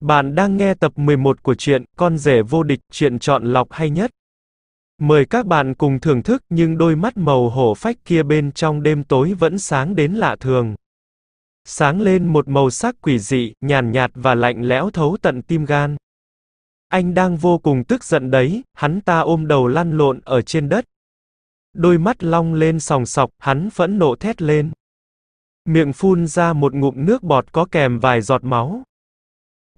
Bạn đang nghe tập 11 của truyện Con rể vô địch, truyện chọn lọc hay nhất. Mời các bạn cùng thưởng thức nhưng đôi mắt màu hổ phách kia bên trong đêm tối vẫn sáng đến lạ thường. Sáng lên một màu sắc quỷ dị, nhàn nhạt và lạnh lẽo thấu tận tim gan. Anh đang vô cùng tức giận đấy, hắn ta ôm đầu lăn lộn ở trên đất. Đôi mắt long lên sòng sọc, hắn phẫn nộ thét lên. Miệng phun ra một ngụm nước bọt có kèm vài giọt máu.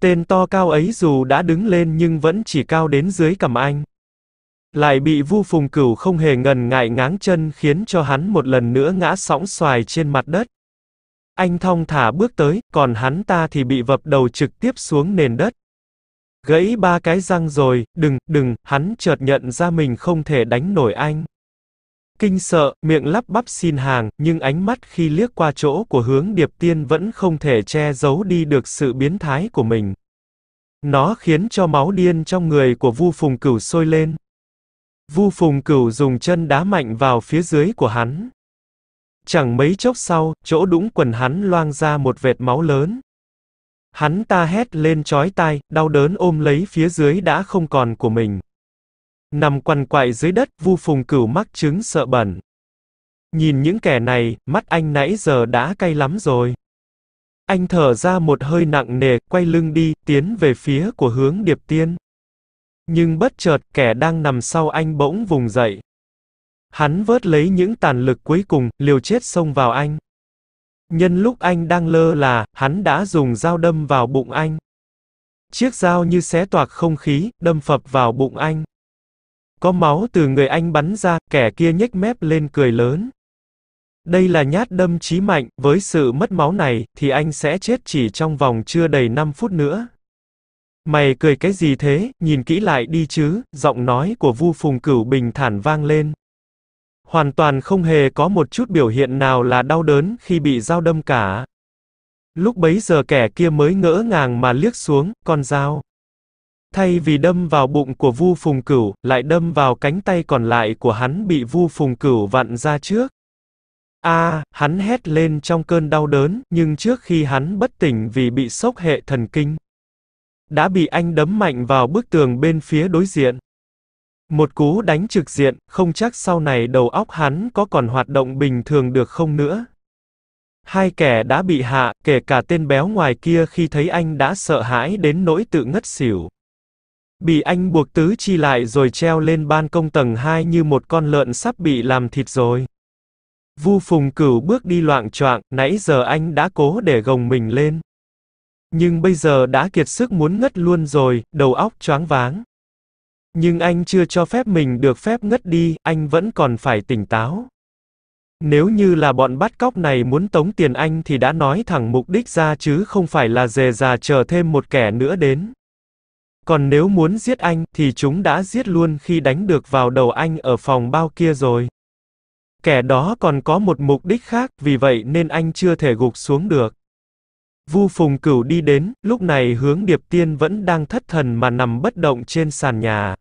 Tên to cao ấy dù đã đứng lên nhưng vẫn chỉ cao đến dưới cằm anh. Lại bị Vu Phùng Cửu không hề ngần ngại ngáng chân khiến cho hắn một lần nữa ngã sóng xoài trên mặt đất. Anh thong thả bước tới, còn hắn ta thì bị vập đầu trực tiếp xuống nền đất. Gãy ba cái răng rồi, đừng, đừng, hắn chợt nhận ra mình không thể đánh nổi anh. Kinh sợ, miệng lắp bắp xin hàng, nhưng ánh mắt khi liếc qua chỗ của hướng điệp tiên vẫn không thể che giấu đi được sự biến thái của mình. Nó khiến cho máu điên trong người của Vu Phùng Cửu sôi lên. Vu Phùng Cửu dùng chân đá mạnh vào phía dưới của hắn. Chẳng mấy chốc sau, chỗ đũng quần hắn loang ra một vệt máu lớn. Hắn ta hét lên chói tai, đau đớn ôm lấy phía dưới đã không còn của mình. Nằm quằn quại dưới đất, vu phùng cửu mắc chứng sợ bẩn. Nhìn những kẻ này, mắt anh nãy giờ đã cay lắm rồi. Anh thở ra một hơi nặng nề, quay lưng đi, tiến về phía của hướng điệp tiên. Nhưng bất chợt, kẻ đang nằm sau anh bỗng vùng dậy. Hắn vớt lấy những tàn lực cuối cùng, liều chết xông vào anh. Nhân lúc anh đang lơ là, hắn đã dùng dao đâm vào bụng anh. Chiếc dao như xé toạc không khí, đâm phập vào bụng anh. Có máu từ người anh bắn ra, kẻ kia nhếch mép lên cười lớn. Đây là nhát đâm chí mạnh, với sự mất máu này, thì anh sẽ chết chỉ trong vòng chưa đầy 5 phút nữa. Mày cười cái gì thế, nhìn kỹ lại đi chứ, giọng nói của Vu Phùng Cửu bình thản vang lên. Hoàn toàn không hề có một chút biểu hiện nào là đau đớn khi bị dao đâm cả. Lúc bấy giờ kẻ kia mới ngỡ ngàng mà liếc xuống, con dao. Thay vì đâm vào bụng của Vu Phùng Cửu, lại đâm vào cánh tay còn lại của hắn bị Vu Phùng Cửu vặn ra trước. A, hắn hét lên trong cơn đau đớn, nhưng trước khi hắn bất tỉnh vì bị sốc hệ thần kinh, đã bị anh đấm mạnh vào bức tường bên phía đối diện. Một cú đánh trực diện, không chắc sau này đầu óc hắn có còn hoạt động bình thường được không nữa. Hai kẻ đã bị hạ, kể cả tên béo ngoài kia khi thấy anh đã sợ hãi đến nỗi tự ngất xỉu. Bị anh buộc tứ chi lại rồi treo lên ban công tầng 2 như một con lợn sắp bị làm thịt rồi. Vu Phùng Cửu bước đi loạn choạng, nãy giờ anh đã cố để gồng mình lên. Nhưng bây giờ đã kiệt sức muốn ngất luôn rồi, đầu óc choáng váng. Nhưng anh chưa cho phép mình được phép ngất đi, anh vẫn còn phải tỉnh táo. Nếu như là bọn bắt cóc này muốn tống tiền anh thì đã nói thẳng mục đích ra chứ không phải là dè dà chờ thêm một kẻ nữa đến. Còn nếu muốn giết anh, thì chúng đã giết luôn khi đánh được vào đầu anh ở phòng bao kia rồi. Kẻ đó còn có một mục đích khác, vì vậy nên anh chưa thể gục xuống được. Vu Phùng Cửu đi đến, lúc này hướng Điệp Tiên vẫn đang thất thần mà nằm bất động trên sàn nhà.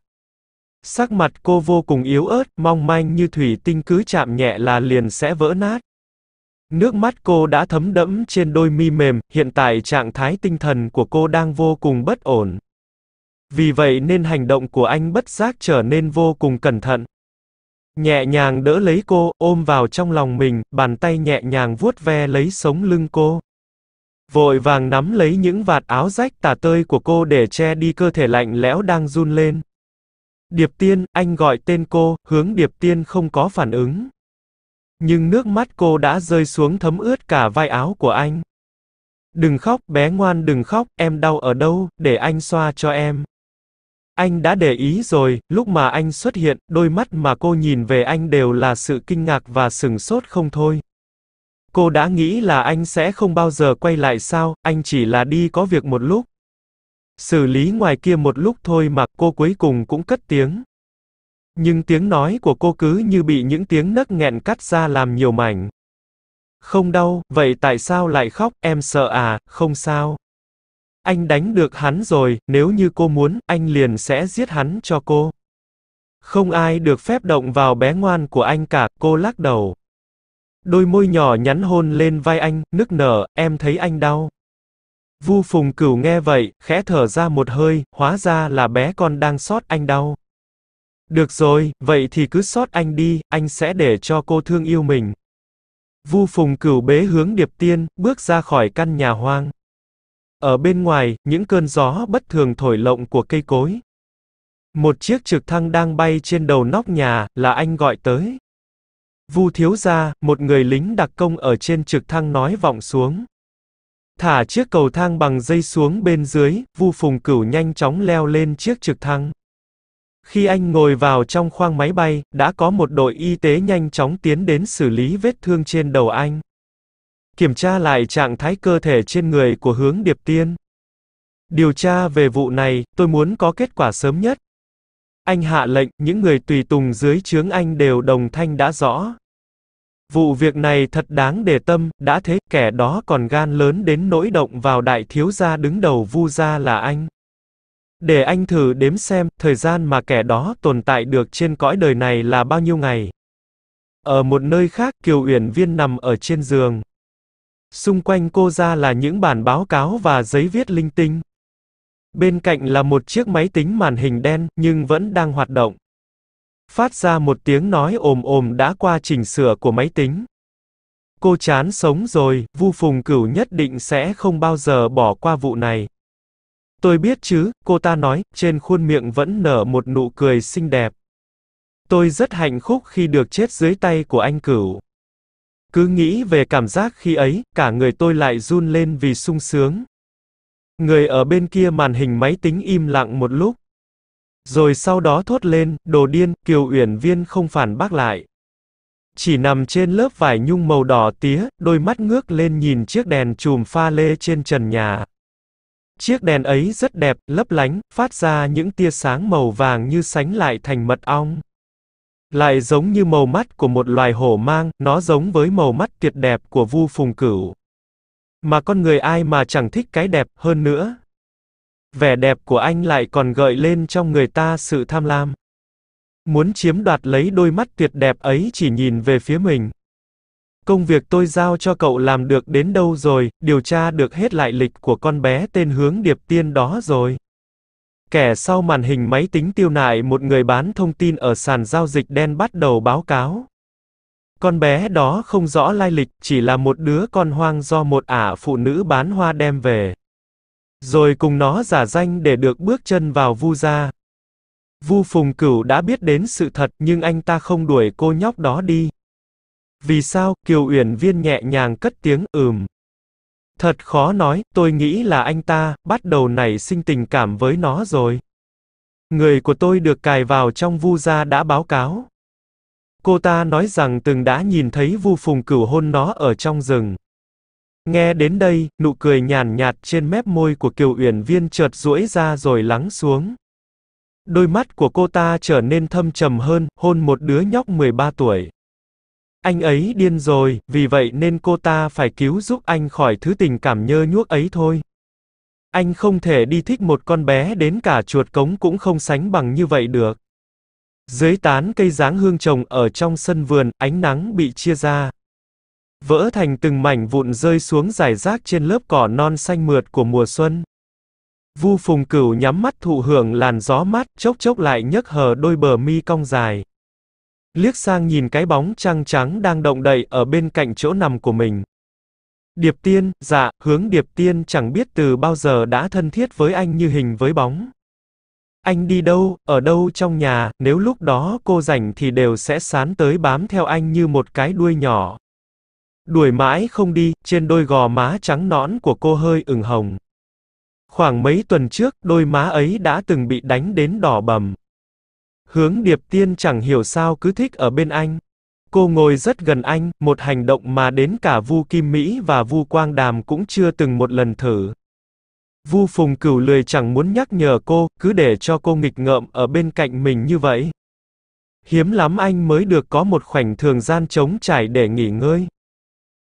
Sắc mặt cô vô cùng yếu ớt, mong manh như thủy tinh cứ chạm nhẹ là liền sẽ vỡ nát. Nước mắt cô đã thấm đẫm trên đôi mi mềm, hiện tại trạng thái tinh thần của cô đang vô cùng bất ổn. Vì vậy nên hành động của anh bất giác trở nên vô cùng cẩn thận. Nhẹ nhàng đỡ lấy cô, ôm vào trong lòng mình, bàn tay nhẹ nhàng vuốt ve lấy sống lưng cô. Vội vàng nắm lấy những vạt áo rách tả tơi của cô để che đi cơ thể lạnh lẽo đang run lên. Điệp tiên, anh gọi tên cô, hướng điệp tiên không có phản ứng. Nhưng nước mắt cô đã rơi xuống thấm ướt cả vai áo của anh. Đừng khóc, bé ngoan đừng khóc, em đau ở đâu, để anh xoa cho em. Anh đã để ý rồi, lúc mà anh xuất hiện, đôi mắt mà cô nhìn về anh đều là sự kinh ngạc và sừng sốt không thôi. Cô đã nghĩ là anh sẽ không bao giờ quay lại sao, anh chỉ là đi có việc một lúc. Xử lý ngoài kia một lúc thôi mà cô cuối cùng cũng cất tiếng. Nhưng tiếng nói của cô cứ như bị những tiếng nấc nghẹn cắt ra làm nhiều mảnh. Không đau, vậy tại sao lại khóc, em sợ à, không sao. Anh đánh được hắn rồi, nếu như cô muốn, anh liền sẽ giết hắn cho cô. Không ai được phép động vào bé ngoan của anh cả, cô lắc đầu. Đôi môi nhỏ nhắn hôn lên vai anh, nức nở, em thấy anh đau. Vu Phùng Cửu nghe vậy, khẽ thở ra một hơi, hóa ra là bé con đang sót anh đau. Được rồi, vậy thì cứ sót anh đi, anh sẽ để cho cô thương yêu mình. Vu Phùng Cửu bế hướng Điệp Tiên, bước ra khỏi căn nhà hoang. Ở bên ngoài, những cơn gió bất thường thổi lộng của cây cối. Một chiếc trực thăng đang bay trên đầu nóc nhà, là anh gọi tới. Vu thiếu gia, một người lính đặc công ở trên trực thăng nói vọng xuống. Thả chiếc cầu thang bằng dây xuống bên dưới, Vu Phùng Cửu nhanh chóng leo lên chiếc trực thăng. Khi anh ngồi vào trong khoang máy bay, đã có một đội y tế nhanh chóng tiến đến xử lý vết thương trên đầu anh. Kiểm tra lại trạng thái cơ thể trên người của hướng điệp tiên. Điều tra về vụ này, tôi muốn có kết quả sớm nhất. Anh hạ lệnh, những người tùy tùng dưới trướng anh đều đồng thanh đã rõ. Vụ việc này thật đáng để tâm, đã thế, kẻ đó còn gan lớn đến nỗi động vào đại thiếu gia đứng đầu vu gia là anh. Để anh thử đếm xem, thời gian mà kẻ đó tồn tại được trên cõi đời này là bao nhiêu ngày. Ở một nơi khác, Kiều Uyển Viên nằm ở trên giường. Xung quanh cô ra là những bản báo cáo và giấy viết linh tinh. Bên cạnh là một chiếc máy tính màn hình đen, nhưng vẫn đang hoạt động. Phát ra một tiếng nói ồm ồm đã qua chỉnh sửa của máy tính. Cô chán sống rồi, Vu Phùng Cửu nhất định sẽ không bao giờ bỏ qua vụ này. Tôi biết chứ, cô ta nói, trên khuôn miệng vẫn nở một nụ cười xinh đẹp. Tôi rất hạnh phúc khi được chết dưới tay của anh Cửu. Cứ nghĩ về cảm giác khi ấy, cả người tôi lại run lên vì sung sướng. Người ở bên kia màn hình máy tính im lặng một lúc. Rồi sau đó thốt lên, đồ điên, Kiều Uyển Viên không phản bác lại. Chỉ nằm trên lớp vải nhung màu đỏ tía, đôi mắt ngước lên nhìn chiếc đèn chùm pha lê trên trần nhà. Chiếc đèn ấy rất đẹp, lấp lánh, phát ra những tia sáng màu vàng như sánh lại thành mật ong. Lại giống như màu mắt của một loài hổ mang, nó giống với màu mắt tuyệt đẹp của Vu Phùng Cửu. Mà con người ai mà chẳng thích cái đẹp hơn nữa. Vẻ đẹp của anh lại còn gợi lên trong người ta sự tham lam. Muốn chiếm đoạt lấy đôi mắt tuyệt đẹp ấy chỉ nhìn về phía mình. Công việc tôi giao cho cậu làm được đến đâu rồi, điều tra được hết lại lịch của con bé tên hướng điệp tiên đó rồi. Kẻ sau màn hình máy tính tiêu nại một người bán thông tin ở sàn giao dịch đen bắt đầu báo cáo. Con bé đó không rõ lai lịch, chỉ là một đứa con hoang do một ả phụ nữ bán hoa đem về. Rồi cùng nó giả danh để được bước chân vào vu gia. Vu Phùng Cửu đã biết đến sự thật nhưng anh ta không đuổi cô nhóc đó đi. Vì sao, Kiều Uyển Viên nhẹ nhàng cất tiếng ừm. Thật khó nói, tôi nghĩ là anh ta, bắt đầu nảy sinh tình cảm với nó rồi. Người của tôi được cài vào trong vu gia đã báo cáo. Cô ta nói rằng từng đã nhìn thấy vu phùng cửu hôn nó ở trong rừng. Nghe đến đây, nụ cười nhàn nhạt trên mép môi của Kiều Uyển Viên chợt rũi ra rồi lắng xuống. Đôi mắt của cô ta trở nên thâm trầm hơn, hôn một đứa nhóc 13 tuổi. Anh ấy điên rồi, vì vậy nên cô ta phải cứu giúp anh khỏi thứ tình cảm nhơ nhuốc ấy thôi. Anh không thể đi thích một con bé đến cả chuột cống cũng không sánh bằng như vậy được. Dưới tán cây dáng hương trồng ở trong sân vườn, ánh nắng bị chia ra. Vỡ thành từng mảnh vụn rơi xuống dài rác trên lớp cỏ non xanh mượt của mùa xuân. Vu phùng cửu nhắm mắt thụ hưởng làn gió mát, chốc chốc lại nhấc hờ đôi bờ mi cong dài liếc sang nhìn cái bóng trăng trắng đang động đậy ở bên cạnh chỗ nằm của mình. Điệp Tiên, dạ, hướng Điệp Tiên chẳng biết từ bao giờ đã thân thiết với anh như hình với bóng. Anh đi đâu, ở đâu trong nhà, nếu lúc đó cô rảnh thì đều sẽ sán tới bám theo anh như một cái đuôi nhỏ. Đuổi mãi không đi, trên đôi gò má trắng nõn của cô hơi ửng hồng. Khoảng mấy tuần trước, đôi má ấy đã từng bị đánh đến đỏ bầm. Hướng Điệp Tiên chẳng hiểu sao cứ thích ở bên anh. Cô ngồi rất gần anh, một hành động mà đến cả Vu Kim Mỹ và Vu Quang Đàm cũng chưa từng một lần thử. Vu Phùng Cửu lười chẳng muốn nhắc nhở cô, cứ để cho cô nghịch ngợm ở bên cạnh mình như vậy. Hiếm lắm anh mới được có một khoảnh thường gian trống trải để nghỉ ngơi.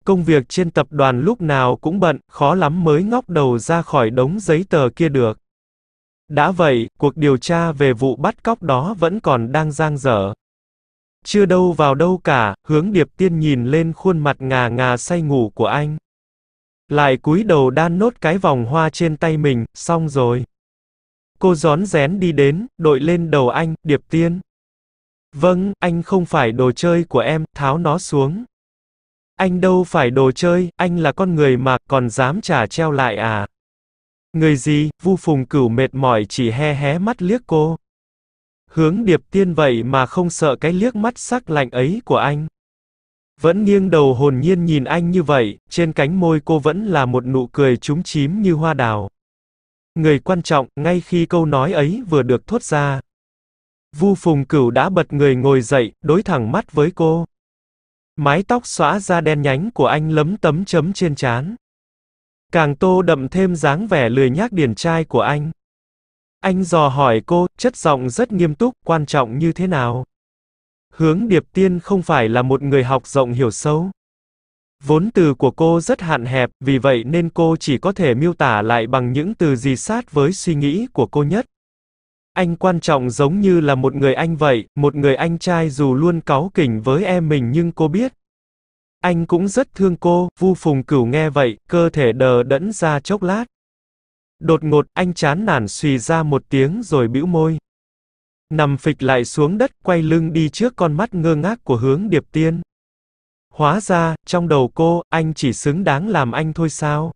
Công việc trên tập đoàn lúc nào cũng bận, khó lắm mới ngóc đầu ra khỏi đống giấy tờ kia được. Đã vậy, cuộc điều tra về vụ bắt cóc đó vẫn còn đang giang dở. Chưa đâu vào đâu cả, hướng điệp tiên nhìn lên khuôn mặt ngà ngà say ngủ của anh. Lại cúi đầu đan nốt cái vòng hoa trên tay mình, xong rồi. Cô gión rén đi đến, đội lên đầu anh, điệp tiên. Vâng, anh không phải đồ chơi của em, tháo nó xuống. Anh đâu phải đồ chơi, anh là con người mà, còn dám trả treo lại à? Người gì, vu phùng cửu mệt mỏi chỉ he hé mắt liếc cô. Hướng điệp tiên vậy mà không sợ cái liếc mắt sắc lạnh ấy của anh. Vẫn nghiêng đầu hồn nhiên nhìn anh như vậy, trên cánh môi cô vẫn là một nụ cười trúng chím như hoa đào. Người quan trọng, ngay khi câu nói ấy vừa được thốt ra. Vu phùng cửu đã bật người ngồi dậy, đối thẳng mắt với cô. Mái tóc xõa ra đen nhánh của anh lấm tấm chấm trên trán càng tô đậm thêm dáng vẻ lười nhác điển trai của anh. Anh dò hỏi cô, chất giọng rất nghiêm túc, quan trọng như thế nào? Hướng Điệp Tiên không phải là một người học rộng hiểu sâu. Vốn từ của cô rất hạn hẹp, vì vậy nên cô chỉ có thể miêu tả lại bằng những từ gì sát với suy nghĩ của cô nhất. Anh quan trọng giống như là một người anh vậy, một người anh trai dù luôn cáu kỉnh với em mình nhưng cô biết, anh cũng rất thương cô, Vu Phùng Cửu nghe vậy, cơ thể đờ đẫn ra chốc lát. Đột ngột, anh chán nản xùy ra một tiếng rồi bĩu môi. Nằm phịch lại xuống đất, quay lưng đi trước con mắt ngơ ngác của hướng điệp tiên. Hóa ra, trong đầu cô, anh chỉ xứng đáng làm anh thôi sao?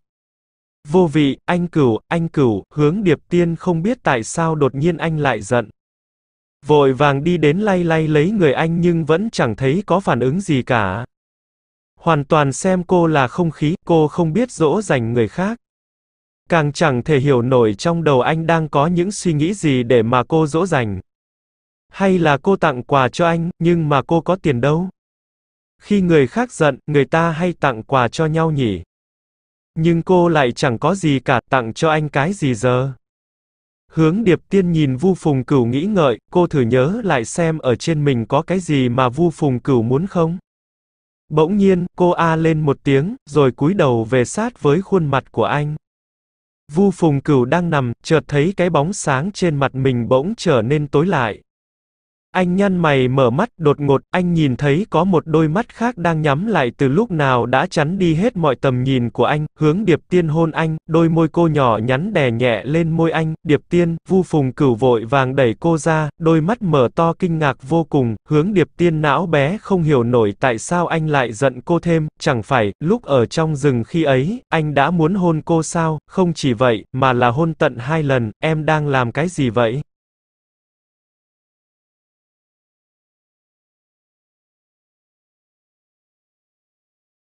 Vô vị, anh cửu, anh cửu, hướng điệp tiên không biết tại sao đột nhiên anh lại giận. Vội vàng đi đến lay lay lấy người anh nhưng vẫn chẳng thấy có phản ứng gì cả hoàn toàn xem cô là không khí, cô không biết dỗ dành người khác. Càng chẳng thể hiểu nổi trong đầu anh đang có những suy nghĩ gì để mà cô dỗ dành. Hay là cô tặng quà cho anh, nhưng mà cô có tiền đâu. Khi người khác giận, người ta hay tặng quà cho nhau nhỉ. Nhưng cô lại chẳng có gì cả, tặng cho anh cái gì giờ. Hướng điệp tiên nhìn vu phùng cửu nghĩ ngợi, cô thử nhớ lại xem ở trên mình có cái gì mà vu phùng cửu muốn không. Bỗng nhiên, cô A lên một tiếng, rồi cúi đầu về sát với khuôn mặt của anh. Vu Phùng Cửu đang nằm, chợt thấy cái bóng sáng trên mặt mình bỗng trở nên tối lại. Anh nhăn mày mở mắt, đột ngột, anh nhìn thấy có một đôi mắt khác đang nhắm lại từ lúc nào đã chắn đi hết mọi tầm nhìn của anh, hướng điệp tiên hôn anh, đôi môi cô nhỏ nhắn đè nhẹ lên môi anh, điệp tiên, vu phùng cửu vội vàng đẩy cô ra, đôi mắt mở to kinh ngạc vô cùng, hướng điệp tiên não bé không hiểu nổi tại sao anh lại giận cô thêm, chẳng phải, lúc ở trong rừng khi ấy, anh đã muốn hôn cô sao, không chỉ vậy, mà là hôn tận hai lần, em đang làm cái gì vậy?